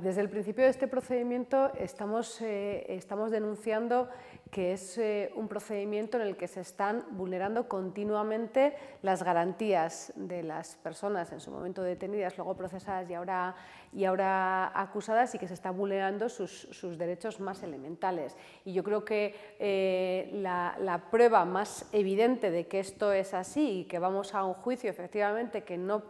Desde el principio de este procedimiento estamos, eh, estamos denunciando que es eh, un procedimiento en el que se están vulnerando continuamente las garantías de las personas, en su momento detenidas, luego procesadas y ahora, y ahora acusadas, y que se están vulnerando sus, derechos más elementales. Y yo creo que eh, la, la prueba más evidente de que esto es así y que vamos a un juicio, efectivamente, que no,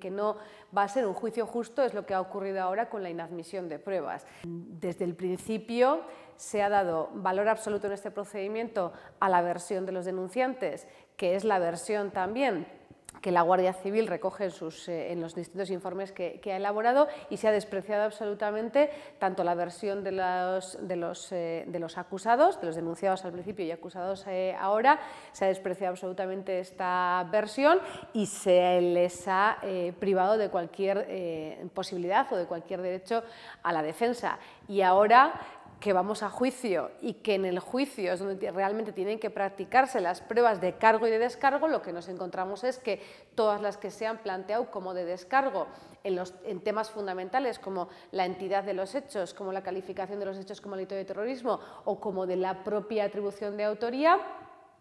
que no va a ser un juicio justo, es lo que ha ocurrido ahora con la la inadmisión de pruebas. Desde el principio se ha dado valor absoluto en este procedimiento a la versión de los denunciantes, que es la versión también que la Guardia Civil recoge en, sus, eh, en los distintos informes que, ha elaborado y se ha despreciado absolutamente tanto la versión de los, de los, eh, de los acusados, de los denunciados al principio y acusados eh, ahora, se ha despreciado absolutamente esta versión y se les ha privado de cualquier posibilidad o de cualquier derecho a la defensa. Y ahora que vamos a juicio y que en el juicio es donde realmente tienen que practicarse las pruebas de cargo y de descargo, lo que nos encontramos es que todas las que se han planteado como de descargo en, los, en temas fundamentales como la entidad de los hechos, como la calificación de los hechos como delito de terrorismo o como de la propia atribución de autoría,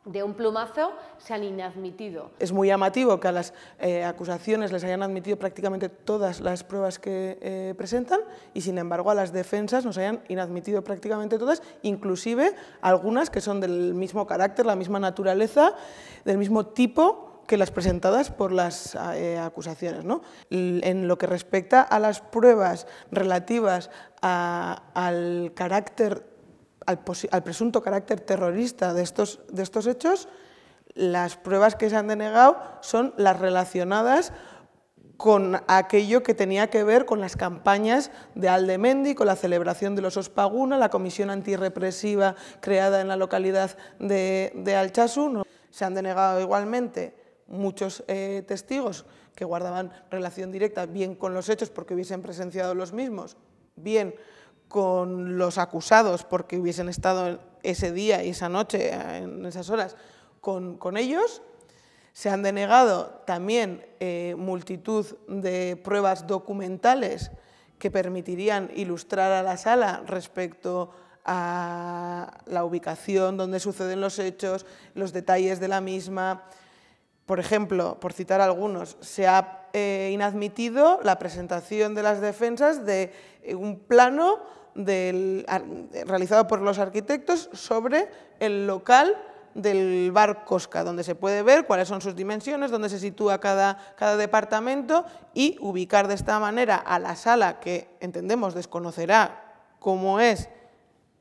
de un plumazo se han inadmitido. Es muy llamativo que a las eh, acusaciones les hayan admitido prácticamente todas las pruebas que eh, presentan y sin embargo a las defensas nos hayan inadmitido prácticamente todas, inclusive algunas que son del mismo carácter, la misma naturaleza, del mismo tipo que las presentadas por las eh, acusaciones. En lo que respecta a las pruebas relativas al carácter al, presunto carácter terrorista de estos, de estos hechos, las pruebas que se han denegado son las relacionadas con aquello que tenía que ver con las campañas de Aldemendi, con la celebración de los Ospaguna, la comisión antirrepresiva creada en la localidad de, de Se han denegado igualmente muchos eh, testigos que guardaban relación directa bien con los hechos porque hubiesen presenciado los mismos, bien con los acusados porque hubiesen estado ese día y esa noche, en esas horas, con, ellos. Se han denegado también eh, multitud de pruebas documentales que permitirían ilustrar a la sala respecto a la ubicación donde suceden los hechos, los detalles de la misma, por ejemplo, por citar algunos, se ha eh, inadmitido la presentación de las defensas de eh, un plano realizado por los arquitectos sobre el local del bar Cosca, donde se puede ver cuáles son sus dimensiones, dónde se sitúa cada, departamento y ubicar de esta manera a la sala que entendemos desconocerá cómo es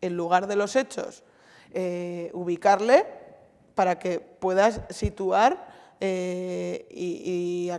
el lugar de los hechos, eh, ubicarle para que puedas situar eh, y,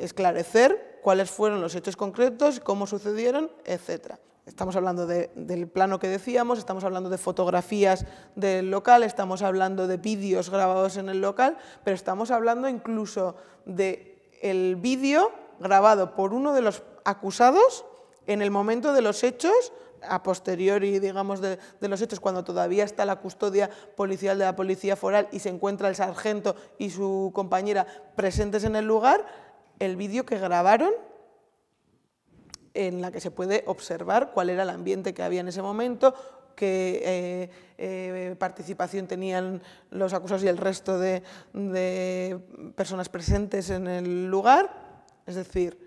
esclarecer cuáles fueron los hechos concretos, cómo sucedieron, etc. Estamos hablando del plano que decíamos, estamos hablando de fotografías del local, estamos hablando de vídeos grabados en el local, pero estamos hablando incluso de el vídeo grabado por uno de los acusados en el momento de los hechos a posteriori, digamos, de, los hechos, cuando todavía está la custodia policial de la policía foral y se encuentra el sargento y su compañera presentes en el lugar, el vídeo que grabaron en la que se puede observar cuál era el ambiente que había en ese momento, qué eh, eh, participación tenían los acusados y el resto de, de personas presentes en el lugar. Es decir,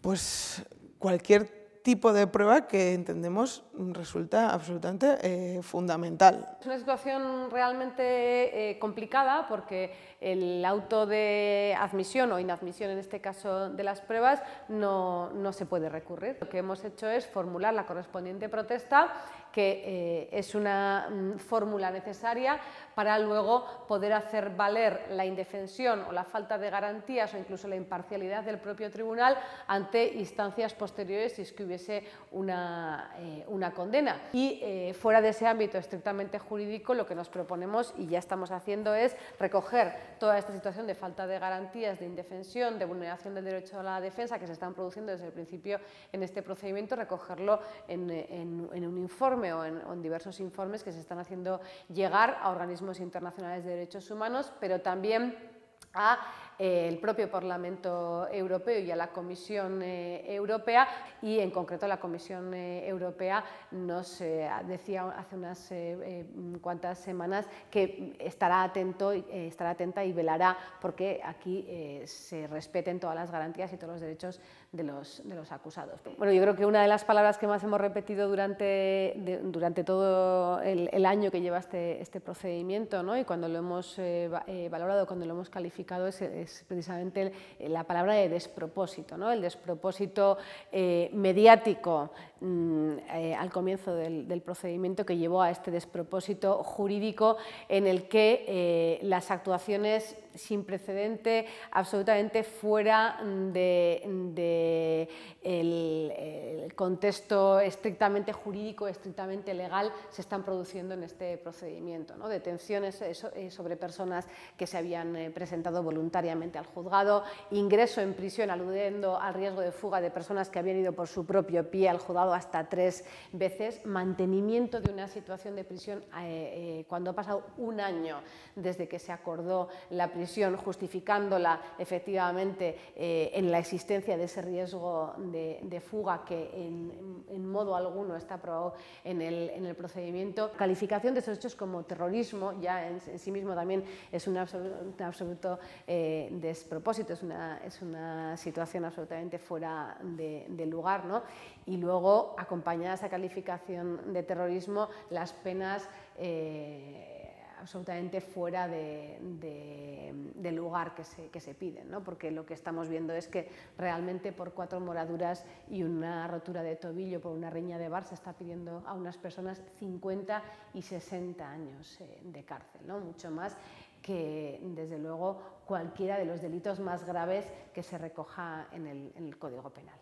pues cualquier tipo de prueba que entendemos resulta absolutamente eh, fundamental. Es una situación realmente eh, complicada porque el auto de admisión o inadmisión en este caso de las pruebas no, no se puede recurrir. Lo que hemos hecho es formular la correspondiente protesta que eh, es una mm, fórmula necesaria para luego poder hacer valer la indefensión o la falta de garantías o incluso la imparcialidad del propio tribunal ante instancias posteriores si es que hubiese una, eh, una condena. Y eh, fuera de ese ámbito estrictamente jurídico, lo que nos proponemos y ya estamos haciendo es recoger toda esta situación de falta de garantías, de indefensión, de vulneración del derecho a la defensa que se están produciendo desde el principio en este procedimiento, recogerlo en un informe o en diversos informes que se están haciendo llegar a organismos internacionales de derechos humanos, pero también a eh, el propio Parlamento Europeo y a la Comisión eh, Europea y en concreto la Comisión eh, Europea nos decía hace unas cuantas semanas que estará, atento, estará atenta y velará porque aquí se respeten todas las garantías y todos los derechos de los, de los acusados. Bueno, yo creo que una de las palabras que más hemos repetido durante, durante todo el, año que lleva este, este procedimiento ¿no? y cuando lo hemos valorado, cuando lo hemos calificado es es precisamente eh, la palabra de despropósito, ¿no? el despropósito eh, mediático mm, eh, al comienzo del, procedimiento que llevó a este despropósito jurídico en el que las actuaciones sin precedente, absolutamente fuera del contexto estrictamente jurídico, estrictamente legal, se están produciendo en este procedimiento. ¿no? Detenciones sobre personas que se habían presentado voluntariamente al juzgado, ingreso en prisión aludiendo al riesgo de fuga de personas que habían ido por su propio pie al juzgado hasta tres veces, mantenimiento de una situación de prisión eh, eh, cuando ha pasado un año desde que se acordó la prisión, justificándola efectivamente eh, en la existencia de ese riesgo de, fuga que en, modo alguno está aprobado en el, procedimiento. Calificación de esos hechos como terrorismo ya en, sí mismo también es un absoluto, despropósito, es una, es una situación absolutamente fuera de, lugar, ¿no? Y luego, acompañada esa calificación de terrorismo, las penas eh, absolutamente fuera de, lugar que se, que se, piden, ¿no? Porque lo que estamos viendo es que realmente por cuatro moraduras y una rotura de tobillo por una riña de bar se está pidiendo a unas personas 50 y 60 años eh, de cárcel, ¿no? Mucho más que desde luego cualquiera de los delitos más graves que se recoja en el, Código Penal.